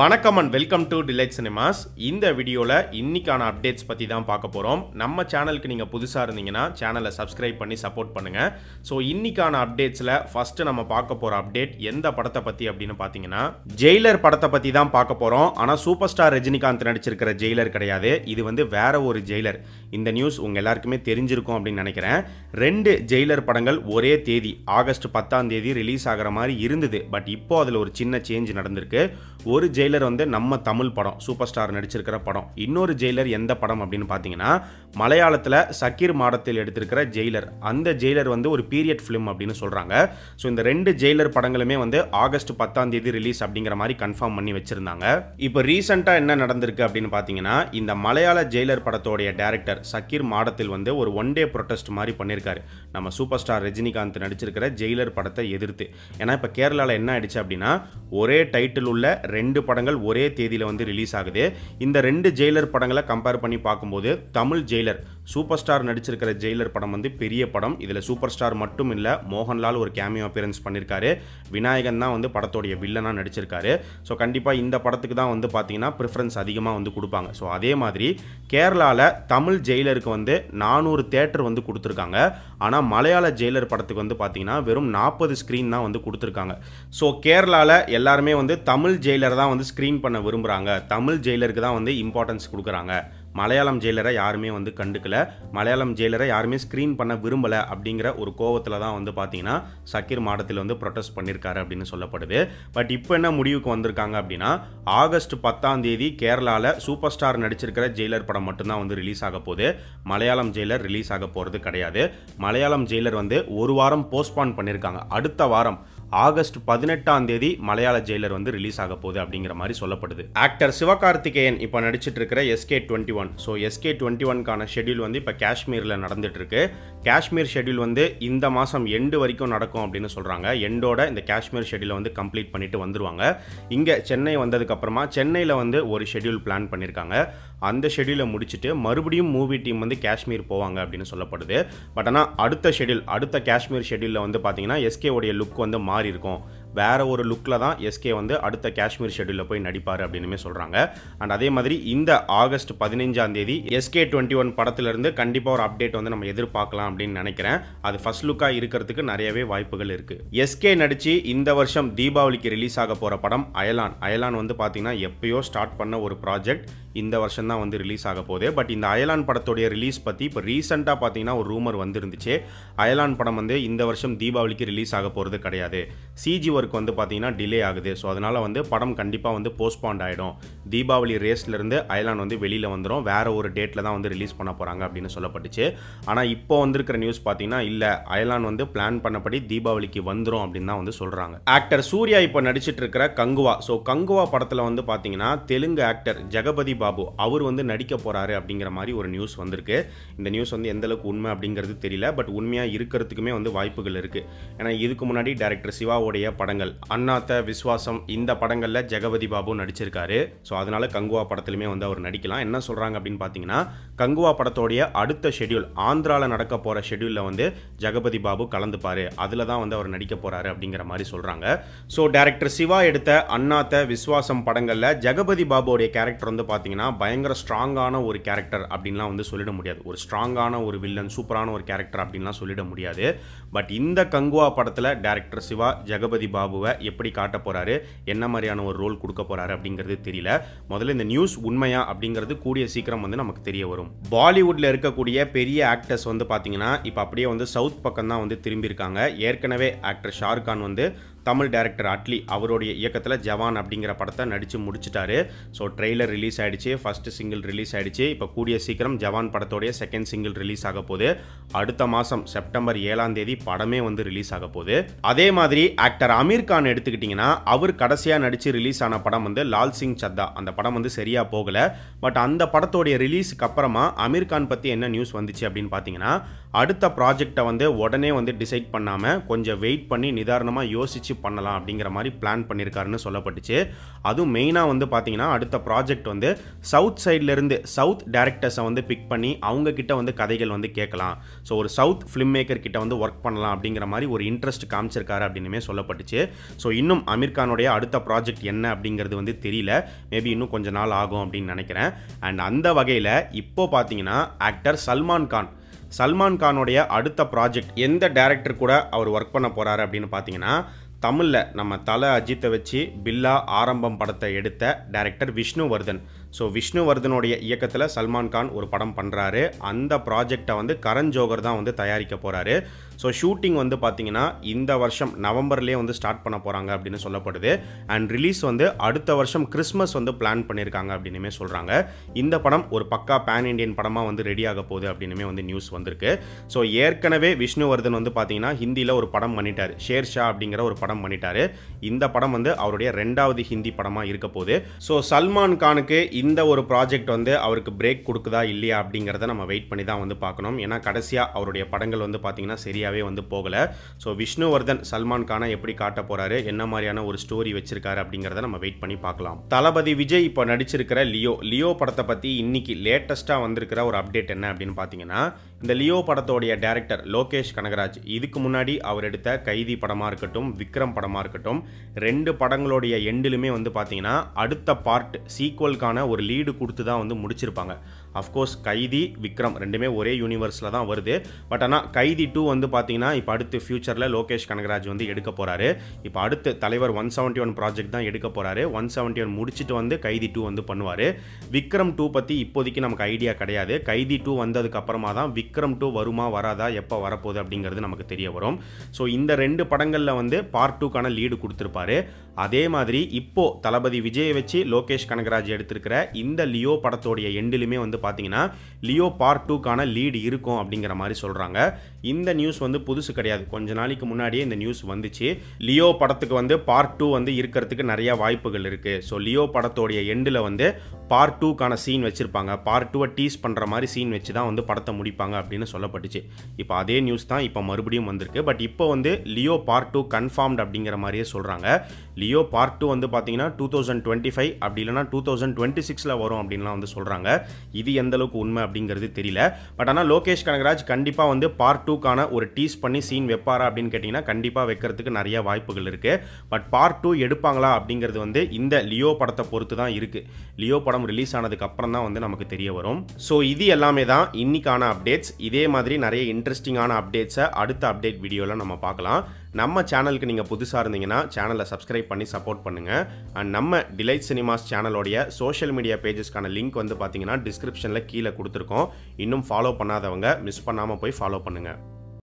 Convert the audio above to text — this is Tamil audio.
வணக்கம் and welcome to Delight Cinemas இந்த வீடியோவில் இன்றைக்கான அப்டேட்ஸ் பற்றி தான் பார்க்க போகிறோம் நம்ம சேனலுக்கு நீங்கள் புதுசாக இருந்தீங்கன்னா சேனலை சப்ஸ்கிரைப் பண்ணி சப்போர்ட் பண்ணுங்கள் ஸோ இன்றைக்கான அப்டேட்ஸில் ஃபஸ்ட்டு நம்ம பார்க்க போகிற அப்டேட் எந்த படத்தை பற்றி அப்படின்னு பார்த்தீங்கன்னா ஜெயிலர் படத்தை பற்றி தான் பார்க்க போகிறோம் ஆனால் சூப்பர் ஸ்டார் ரஜினிகாந்த் நடிச்சிருக்கிற ஜெயிலர் கிடையாது இது வந்து வேற ஒரு ஜெயிலர் இந்த நியூஸ் உங்கள் எல்லாருக்குமே தெரிஞ்சிருக்கும் அப்படின்னு நினைக்கிறேன் ரெண்டு ஜெயிலர் படங்கள் ஒரே தேதி ஆகஸ்ட் பத்தாம் தேதி ரிலீஸ் ஆகிற மாதிரி இருந்தது பட் இப்போ அதில் ஒரு சின்ன சேஞ்ச் நடந்திருக்கு ஒரு ஜெயிலர் ஜெயிலர் வந்து நம்ம தமிழ் படம் சூப்பர் ஸ்டார் நடிச்சிருக்கிற படம் இன்னொரு ஜெயிலர் எந்த படம் அப்படின்னு பார்த்தீங்கன்னா மலையாளத்தில் சக்கீர் மாடத்தில் எடுத்திருக்கிற ஜெயிலர் அந்த ஜெயிலர் வந்து ஒரு பீரியட் ஃபிலிம் அப்படின்னு சொல்கிறாங்க ஸோ இந்த ரெண்டு ஜெயிலர் படங்களுமே வந்து ஆகஸ்ட் பத்தாம் தேதி ரிலீஸ் அப்படிங்கிற மாதிரி கன்ஃபார்ம் பண்ணி வச்சிருந்தாங்க இப்போ ரீசெண்டாக என்ன நடந்திருக்கு அப்படின்னு பார்த்தீங்கன்னா இந்த மலையாள ஜெயிலர் படத்தோடைய டேரக்டர் சக்கீர் மாடத்தில் வந்து ஒரு ஒன் டே ப்ரொட்டஸ்ட் மாதிரி பண்ணியிருக்காரு நம்ம சூப்பர் ஸ்டார் ரஜினிகாந்த் நடிச்சிருக்கிற ஜெயிலர் படத்தை எதிர்த்து ஏன்னா இப்போ கேரளாவில் என்ன ஆயிடுச்சு அப்படின்னா ஒரே டைட்டில் உள்ள ரெண்டு படம் படங்கள் ஒரே தேதியில் வந்து ரிலீஸ் ஆகுது இந்த ரெண்டு ஜெயிலர் படங்களை கம்பேர் பண்ணி பார்க்கும்போது தமிழ் ஜெயிலர் சூப்பர் ஸ்டார் நடிச்சிருக்கிற ஜெயிலர் படம் வந்து பெரிய படம் இதில் சூப்பர் ஸ்டார் மட்டும் இல்லை மோகன்லால் ஒரு கேமியோ அப்பியரன்ஸ் பண்ணியிருக்காரு விநாயகன் தான் வந்து படத்தோடைய வில்லனாக நடிச்சிருக்காரு ஸோ கண்டிப்பாக இந்த படத்துக்கு தான் வந்து பார்த்தீங்கன்னா ப்ரிஃபரன்ஸ் அதிகமாக வந்து கொடுப்பாங்க ஸோ அதே மாதிரி கேரளாவில் தமிழ் ஜெயிலருக்கு வந்து நானூறு தேட்டர் வந்து கொடுத்துருக்காங்க ஆனால் மலையாள ஜெயிலர் படத்துக்கு வந்து பார்த்தீங்கன்னா வெறும் நாற்பது ஸ்க்ரீன் தான் வந்து கொடுத்துருக்காங்க ஸோ கேரளாவில் எல்லாருமே வந்து தமிழ் ஜெயிலர் தான் வந்து ஸ்க்ரீன் பண்ண விரும்புகிறாங்க தமிழ் ஜெயிலருக்கு தான் வந்து இம்பார்ட்டன்ஸ் கொடுக்குறாங்க மலையாளம் ஜெயிலரை யாருமே வந்து கண்டுக்கலை மலையாளம் ஜெயிலரை யாருமே ஸ்க்ரீன் பண்ண விரும்பலை அப்படிங்கிற ஒரு கோவத்தில் தான் வந்து பார்த்தீங்கன்னா சக்கீர் மாடத்தில் வந்து ப்ரொட்டஸ்ட் பண்ணியிருக்காரு அப்படின்னு சொல்லப்படுது பட் இப்போ என்ன முடிவுக்கு வந்திருக்காங்க அப்படின்னா ஆகஸ்ட் பத்தாம் தேதி கேரளாவில் சூப்பர் ஸ்டார் நடிச்சிருக்கிற ஜெயிலர் படம் மட்டும்தான் வந்து ரிலீஸ் ஆக போகுது மலையாளம் ஜெயிலர் ரிலீஸ் ஆக போகிறது கிடையாது மலையாளம் ஜெயிலர் வந்து ஒரு வாரம் போஸ்ட்பான் பண்ணியிருக்காங்க அடுத்த வாரம் ஆகஸ்ட் பதினெட்டாம் தேதி மலையாள ஜெயிலர் வந்து ரிலீஸ் ஆக போகுது அப்படிங்கிற மாதிரி சொல்லப்படுது ஆக்டர் சிவகார்த்திகேயன் இப்போ நடிச்சிட்டு இருக்கிற SK twenty one so SK twenty ஒன்கான ஷெடியூல் வந்து இப்போ காஷ்மீரில் நடந்துட்டு இருக்கு காஷ்மீர் ஷெடியூல் வந்து இந்த மாதம் எண்டு வரைக்கும் நடக்கும் அப்படின்னு சொல்கிறாங்க எண்டோட இந்த காஷ்மீர் ஷெடியூலை வந்து கம்ப்ளீட் பண்ணிட்டு வந்துருவாங்க இங்கே சென்னை வந்ததுக்கப்புறமா சென்னையில் வந்து ஒரு ஷெடியூல் பிளான் பண்ணியிருக்காங்க அந்த ஷெடியூலை முடிச்சுட்டு மறுபடியும் மூவி டீம் வந்து காஷ்மீர் போவாங்க அப்படின்னு சொல்லப்படுது பட் ஆனால் அடுத்த ஷெடியூல் அடுத்த காஷ்மீர் ஷெடியூலில் வந்து பார்த்தீங்கன்னா எஸ்கேவுடைய லுக் வந்து மாறி இருக்கும் வேற ஒரு லுக்கில் தான் எஸ்கே வந்து அடுத்த காஷ்மீர் ஷெடியூலில் போய் நடிப்பார் அப்படின்னுமே சொல்கிறாங்க அண்ட் அதே மாதிரி இந்த ஆகஸ்ட் பதினைஞ்சாம் தேதி எஸ்கே டுவெண்ட்டி ஒன் படத்துலேருந்து கண்டிப்பாக ஒரு அப்டேட் வந்து நம்ம எதிர்பார்க்கலாம் அப்படின்னு நினைக்கிறேன் அது ஃபர்ஸ்ட் லுக்காக இருக்கிறதுக்கு நிறையவே வாய்ப்புகள் இருக்குது எஸ்கே நடித்து இந்த வருஷம் தீபாவளிக்கு ரிலீஸ் ஆக போகிற படம் அயலான் அயலான் வந்து பார்த்திங்கன்னா எப்பயோ ஸ்டார்ட் பண்ண ஒரு ப்ராஜெக்ட் இந்த வருஷம் தான் வந்து ரிலீஸ் ஆக போகுது பட் இந்த அயலான் படத்துடைய ரிலீஸ் பற்றி இப்போ ரீசெண்டாக பார்த்தீங்கன்னா ஒரு ரூமர் வந்துருந்துச்சு அயலான் படம் வந்து இந்த வருஷம் தீபாவளிக்கு ரிலீஸ் ஆக போகிறது கிடையாது சிஜி ஒர்க் வந்து பார்த்தீங்கன்னா டிலே ஆகுது ஸோ அதனால் வந்து படம் கண்டிப்பாக வந்து போஸ்ட்பாண்ட் ஆகிடும் தீபாவளி ரேஸ்லேருந்து அயலான் வந்து வெளியில் வந்துடும் வேறு ஒரு டேட்டில் தான் வந்து ரிலீஸ் பண்ண போகிறாங்க அப்படின்னு சொல்லப்பட்டுச்சு ஆனால் இப்போ வந்திருக்கிற நியூஸ் பார்த்தீங்கன்னா இல்லை அயலான் வந்து பிளான் பண்ணபடி தீபாவளிக்கு வந்துடும் அப்படின்னு தான் வந்து சொல்கிறாங்க ஆக்டர் சூர்யா இப்போ நடிச்சிட்டு இருக்கிற கங்குவா ஸோ கங்குவா படத்தில் வந்து பார்த்தீங்கன்னா தெலுங்கு ஆக்டர் ஜெகபதி பாபு அவர் வந்து நடிக்க போகிறாரு அப்படிங்கிற மாதிரி ஒரு நியூஸ் வந்திருக்கு இந்த நியூஸ் வந்து எந்தளவுக்கு உண்மை அப்படிங்கிறது தெரியல பட் உண்மையாக இருக்கிறதுக்குமே வந்து வாய்ப்புகள் இருக்குது ஏன்னா இதுக்கு முன்னாடி டேரக்டர் சிவாவுடைய படங்கள் அண்ணாத்த விஸ்வாசம் இந்த படங்களில் ஜெகபதி பாபு நடிச்சிருக்காரு ஸோ அதனால் கங்குவா படத்துலையுமே வந்து அவர் நடிக்கலாம் என்ன சொல்கிறாங்க அப்படின்னு பார்த்தீங்கன்னா கங்குவா படத்தோடைய அடுத்த ஷெடியூல் ஆந்திராவில் நடக்க போகிற ஷெடியூலில் வந்து ஜெகபதி பாபு கலந்துப்பார் அதில் தான் வந்து அவர் நடிக்க போகிறாரு அப்படிங்கிற மாதிரி சொல்கிறாங்க ஸோ டேரக்டர் சிவா எடுத்த அண்ணாத்த விஸ்வாசம் படங்களில் ஜெகபதி பாபுடைய கேரக்டர் வந்து பார்த்தீங்கன்னா பார்த்தீங்கன்னா பயங்கர ஸ்ட்ராங்கான ஒரு கேரக்டர் அப்படின்லாம் வந்து சொல்லிட முடியாது ஒரு ஸ்ட்ராங்கான ஒரு வில்லன் சூப்பரான ஒரு கேரக்டர் அப்படின்லாம் சொல்லிட முடியாது பட் இந்த கங்குவா படத்தில் டேரக்டர் சிவா ஜெகபதி பாபுவை எப்படி காட்ட போகிறாரு என்ன மாதிரியான ஒரு ரோல் கொடுக்க போகிறாரு அப்படிங்கிறது தெரியல முதல்ல இந்த நியூஸ் உண்மையா அப்படிங்கிறது கூடிய சீக்கிரம் வந்து நமக்கு தெரிய வரும் பாலிவுட்டில் இருக்கக்கூடிய பெரிய ஆக்டர்ஸ் வந்து பார்த்தீங்கன்னா இப்போ அப்படியே வந்து சவுத் பக்கம் தான் வந்து திரும்பியிருக்காங்க ஏற்கனவே ஆக்டர் ஷாருக் கான் வந்து தமிழ் டேரக்டர் அட்லி அவருடைய இயக்கத்தில் ஜவான் அப்படிங்கிற படத்தை நடித்து முடிச்சிட்டாரு ஸோ ட்ரெய்லர் ரிலீஸ் ஆகிடுச்சு ஃபஸ்ட்டு சிங்கிள் ரிலீஸ் ஆகிடுச்சு இப்போ கூடிய சீக்கிரம் ஜவான் படத்தோடைய செகண்ட் சிங்கிள் ரிலீஸ் ஆக போகுது அடுத்த மாதம் செப்டம்பர் ஏழாம் தேதி படமே வந்து ரிலீஸ் ஆக போகுது அதே மாதிரி ஆக்டர் அமீர் கான் எடுத்துக்கிட்டிங்கன்னா அவர் கடைசியாக நடித்து ரிலீஸ் ஆன படம் வந்து லால் சிங் சத்தா அந்த படம் வந்து சரியாக போகலை பட் அந்த படத்தோடைய ரிலீஸுக்கு அப்புறமா அமீர் கான் பற்றி என்ன நியூஸ் வந்துச்சு அப்படின்னு பார்த்தீங்கன்னா அடுத்த ப்ராஜெக்டை வந்து உடனே வந்து டிசைட் பண்ணாமல் கொஞ்சம் வெயிட் பண்ணி நிதாரணமாக யோசிச்சு வச்சு பண்ணலாம் அப்படிங்கிற மாதிரி பிளான் பண்ணியிருக்காருன்னு சொல்லப்பட்டுச்சு அதுவும் மெயினாக வந்து பார்த்தீங்கன்னா அடுத்த ப்ராஜெக்ட் வந்து சவுத் சைட்லேருந்து சவுத் டேரக்டர்ஸை வந்து பிக் பண்ணி அவங்கக்கிட்ட வந்து கதைகள் வந்து கேட்கலாம் ஸோ ஒரு சவுத் ஃபிலிம் மேக்கர் கிட்ட வந்து ஒர்க் பண்ணலாம் அப்படிங்கிற மாதிரி ஒரு இன்ட்ரெஸ்ட் காமிச்சிருக்காரு அப்படின்னுமே சொல்லப்பட்டுச்சு ஸோ இன்னும் அமீர் கானுடைய அடுத்த ப்ராஜெக்ட் என்ன அப்படிங்கிறது வந்து தெரியல மேபி இன்னும் கொஞ்ச நாள் ஆகும் அப்படின்னு நினைக்கிறேன் அண்ட் அந்த வகையில் இப்போ பார்த்தீங்கன்னா ஆக்டர் சல்மான் கான் சல்மான் கானுடைய அடுத்த ப்ராஜெக்ட் எந்த டேரக்டர் கூட அவர் ஒர்க் பண்ண போகிறாரு அப்படின்னு பார்த்தீங்கன்னா தமிழில் நம்ம தலை அஜித்தை வச்சு பில்லா ஆரம்பம் படத்தை எடுத்த டைரக்டர் விஷ்ணுவர்தன் ஸோ விஷ்ணுவர்தனுடைய இயக்கத்தில் சல்மான் கான் ஒரு படம் பண்ணுறாரு அந்த ப்ராஜெக்டை வந்து கரண் ஜோகர் தான் வந்து தயாரிக்க போகிறாரு ஸோ ஷூட்டிங் வந்து பார்த்திங்கன்னா இந்த வருஷம் நவம்பர்லேயே வந்து ஸ்டார்ட் பண்ண போகிறாங்க அப்படின்னு சொல்லப்படுது அண்ட் ரிலீஸ் வந்து அடுத்த வருஷம் கிறிஸ்மஸ் வந்து பிளான் பண்ணியிருக்காங்க அப்படின்னுமே சொல்கிறாங்க இந்த படம் ஒரு பக்கா பேன் இண்டியன் படமாக வந்து ரெடி ஆக போகுது அப்படின்னுமே வந்து நியூஸ் வந்திருக்கு ஸோ ஏற்கனவே விஷ்ணுவர்தன் வந்து பார்த்திங்கன்னா ஹிந்தியில் ஒரு படம் பண்ணிட்டார் ஷேர் ஷா அப்படிங்கிற ஒரு படம் பண்ணிட்டார் இந்த படம் வந்து அவருடைய ரெண்டாவது ஹிந்தி படமாக இருக்க போகுது ஸோ சல்மான் கானுக்கு இந்த ஒரு ப்ராஜெக்ட் வந்து அவருக்கு பிரேக் கொடுக்குதா இல்லையா அப்படிங்கிறத நம்ம வெயிட் பண்ணி தான் வந்து பார்க்கணும் ஏன்னா கடைசியாக அவருடைய படங்கள் வந்து பார்த்திங்கன்னா சரியாகவே வந்து போகலை ஸோ விஷ்ணுவர்தன் சல்மான் கானை எப்படி காட்ட போகிறாரு என்ன மாதிரியான ஒரு ஸ்டோரி வச்சிருக்காரு அப்படிங்கிறத நம்ம வெயிட் பண்ணி பார்க்கலாம் தளபதி விஜய் இப்போ நடிச்சிருக்கிற லியோ லியோ படத்தை பற்றி இன்னைக்கு லேட்டஸ்ட்டாக வந்திருக்கிற ஒரு அப்டேட் என்ன அப்படின்னு பார்த்தீங்கன்னா இந்த லியோ படத்தோடைய டேரக்டர் லோகேஷ் கனகராஜ் இதுக்கு முன்னாடி அவர் எடுத்த கைதி படமாக இருக்கட்டும் விக்ரம் படமாக இருக்கட்டும் ரெண்டு படங்களுடைய எண்டிலுமே வந்து பார்த்தீங்கன்னா அடுத்த பார்ட் சீக்வல்கான ஒரு லீடு கொடுத்து தான் வந்து முடிச்சிருப்பாங்க அஃப்கோர்ஸ் கைதி விக்ரம் ரெண்டுமே ஒரே யூனிவர்ஸில் தான் வருது பட் ஆனால் கைதி டூ வந்து பார்த்தீங்கன்னா இப்போ அடுத்து ஃபியூச்சரில் லோகேஷ் கனகராஜ் வந்து எடுக்க போகிறாரு இப்போ அடுத்து தலைவர் ஒன் செவன்ட்டி ஒன் ப்ராஜெக்ட் தான் எடுக்க போகிறாரு ஒன் செவன்ட்டி ஒன் முடிச்சுட்டு வந்து கைதி டூ வந்து பண்ணுவார் விக்ரம் டூ பற்றி இப்போதைக்கு நமக்கு ஐடியா கிடையாது கைதி டூ வந்ததுக்கப்புறமா தான் விக் விக்ரம் டூ வருமா வராதா எப்போ வரப்போகுது அப்படிங்கிறது நமக்கு தெரிய வரும் ஸோ இந்த ரெண்டு படங்களில் வந்து பார்ட் டூக்கான லீடு கொடுத்துருப்பாரு அதே மாதிரி இப்போது தளபதி விஜயை வச்சு லோகேஷ் கனகராஜ் எடுத்திருக்கிற இந்த லியோ படத்தோடைய எண்டிலுமே வந்து பார்த்தீங்கன்னா லியோ பார்ட் டூக்கான லீடு இருக்கும் அப்படிங்கிற மாதிரி சொல்கிறாங்க இந்த நியூஸ் வந்து புதுசு கிடையாது கொஞ்ச நாளைக்கு முன்னாடியே இந்த நியூஸ் வந்துச்சு லியோ படத்துக்கு வந்து பார்ட் டூ வந்து இருக்கிறதுக்கு நிறையா வாய்ப்புகள் இருக்குது ஸோ லியோ படத்தோடைய எண்டில் வந்து பார்ட் டூக்கான சீன் வச்சுருப்பாங்க பார்ட் டூவை டீஸ் பண்ணுற மாதிரி சீன் வச்சு தான் வந்து படத்தை முடிப்பாங்க அப்படின்னு சொல்லப்பட்டுச்சு இப்போ அதே நியூஸ் தான் இப்போ மறுபடியும் வந்திருக்கு பட் இப்போ வந்து லியோ பார்ட் டூ கன்ஃபார்ம்டு அப்படிங்கிற மாதிரியே சொல்கிறாங்க லியோ பார்ட் டூ வந்து பார்த்தீங்கன்னா டூ தௌசண்ட் டுவெண்ட்டி ஃபைவ் அப்படி இல்லைனா டூ தௌசண்ட் டுவெண்ட்டி சிக்ஸில் வரும் அப்படின்லாம் வந்து சொல்கிறாங்க இது எந்த அளவுக்கு உண்மை அப்படிங்கிறது தெரியல பட் ஆனால் லோகேஷ் கனகராஜ் கண்டிப்பாக வந்து பார்ட் டூக்கான ஒரு டீஸ் பண்ணி சீன் வைப்பாரா அப்படின்னு கேட்டிங்கன்னா கண்டிப்பாக வைக்கிறதுக்கு நிறைய வாய்ப்புகள் இருக்குது பட் பார்ட் டூ எடுப்பாங்களா அப்படிங்கிறது வந்து இந்த லியோ படத்தை பொறுத்து தான் இருக்குது லியோ படம் ரிலீஸ் ஆனதுக்கு அப்புறம் தான் வந்து நமக்கு தெரிய வரும் ஸோ இது எல்லாமே தான் இன்றைக்கான அப்டேட்ஸ் இதே மாதிரி நிறைய இன்ட்ரெஸ்டிங்கான அப்டேட்ஸை அடுத்த அப்டேட் வீடியோவில் நம்ம பார்க்கலாம் நம்ம சேனலுக்கு நீங்கள் புதுசாக இருந்தீங்கன்னா சேனலை சப்ஸ்கிரைப் பண்ணி சப்போர்ட் பண்ணுங்கள் அண்ட் நம்ம டிலைட் சினிமாஸ் சேனலோடைய சோஷியல் மீடியா பேஜஸ்க்கான லிங்க் வந்து பார்த்தீங்கன்னா டிஸ்கிரிப்ஷனில் கீழே கொடுத்துருக்கோம் இன்னும் ஃபாலோ பண்ணாதவங்க மிஸ் பண்ணாமல் போய் ஃபாலோ பண்ணுங்கள்